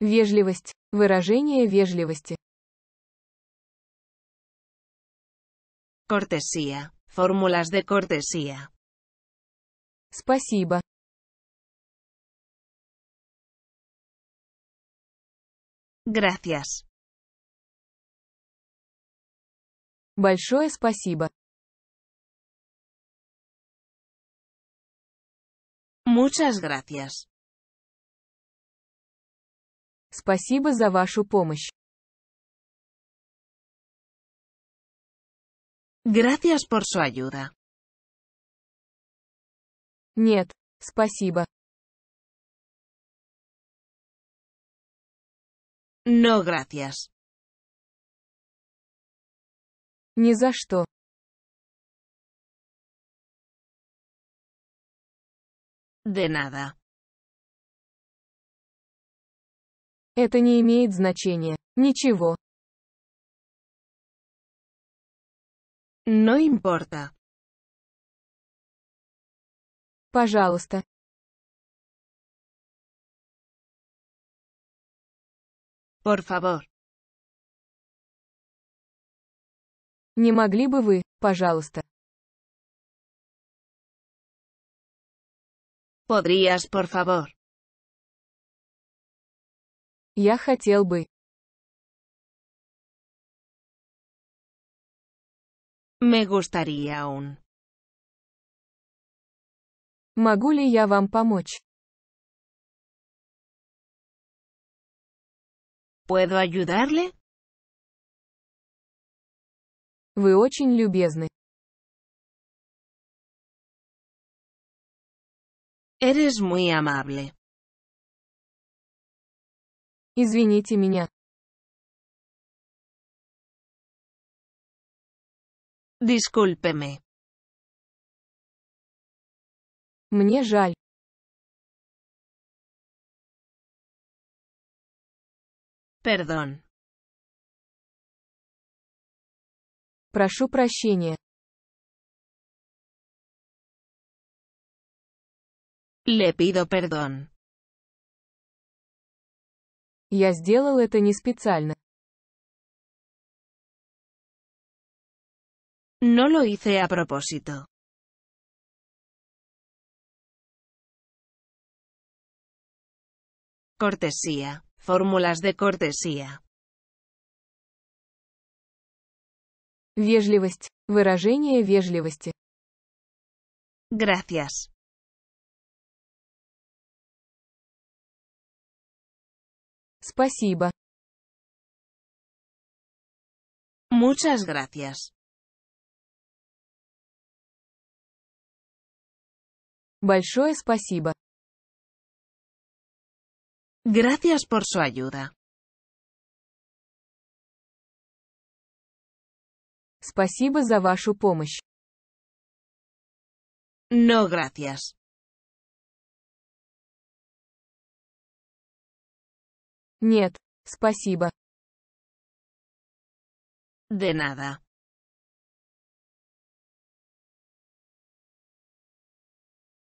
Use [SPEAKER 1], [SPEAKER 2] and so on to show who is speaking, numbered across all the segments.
[SPEAKER 1] Вежливость. Выражение вежливости. Cortesía. Fórmulas de cortesía. Спасибо. Gracias. Большое спасибо. Muchas gracias. Спасибо за вашу помощь. Gracias por su ayuda. Нет, спасибо. No gracias. Ни за что. De nada. Это не имеет значения. Ничего. No importa. Пожалуйста. Por favor. Не могли бы вы, пожалуйста? Podrías, por favor. Я хотел бы. Me gustaría un. Могу ли я вам помочь? ¿Puedo ayudarle? Вы очень любезны. Eres muy amable. Извините меня. Discúlpeme. Мне жаль. Perdón. Прошу Le pido perdón. Я сделал это не специально. No lo hice a propósito. Cortesía. Fórmulas de cortesía. Вежливость. Выражение вежливости. Gracias. Спасибо. Muchas gracias. Большое спасибо. Gracias por su ayuda. Спасибо за вашу помощь. No gracias. Нет, спасибо. De nada.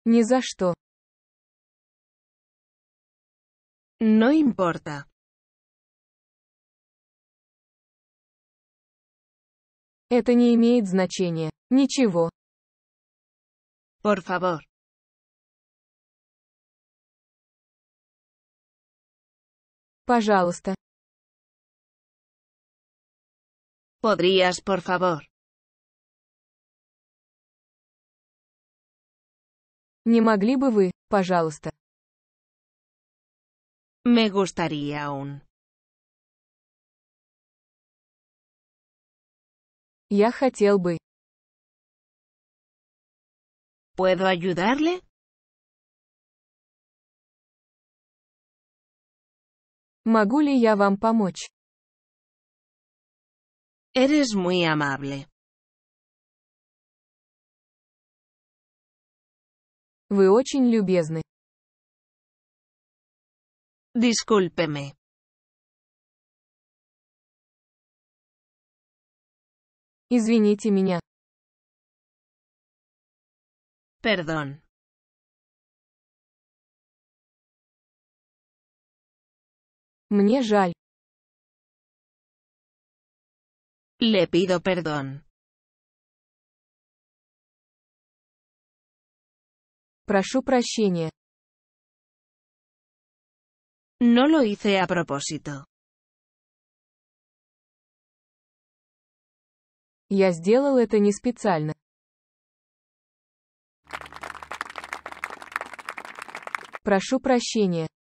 [SPEAKER 1] Ни за что. No importa. Это не имеет значения. Ничего. Por favor. Пожалуйста. Podrías, por favor. Не могли бы вы, пожалуйста? Me gustaría un. Я хотел бы. ¿Puedo ayudarle? Могу ли я вам помочь? Eres muy amable. Вы очень любезны. Discúlpeme. Извините Perdón. Мне Le pido perdón. Прошу No lo hice a propósito. Я сделал это не специально. Прошу прощения.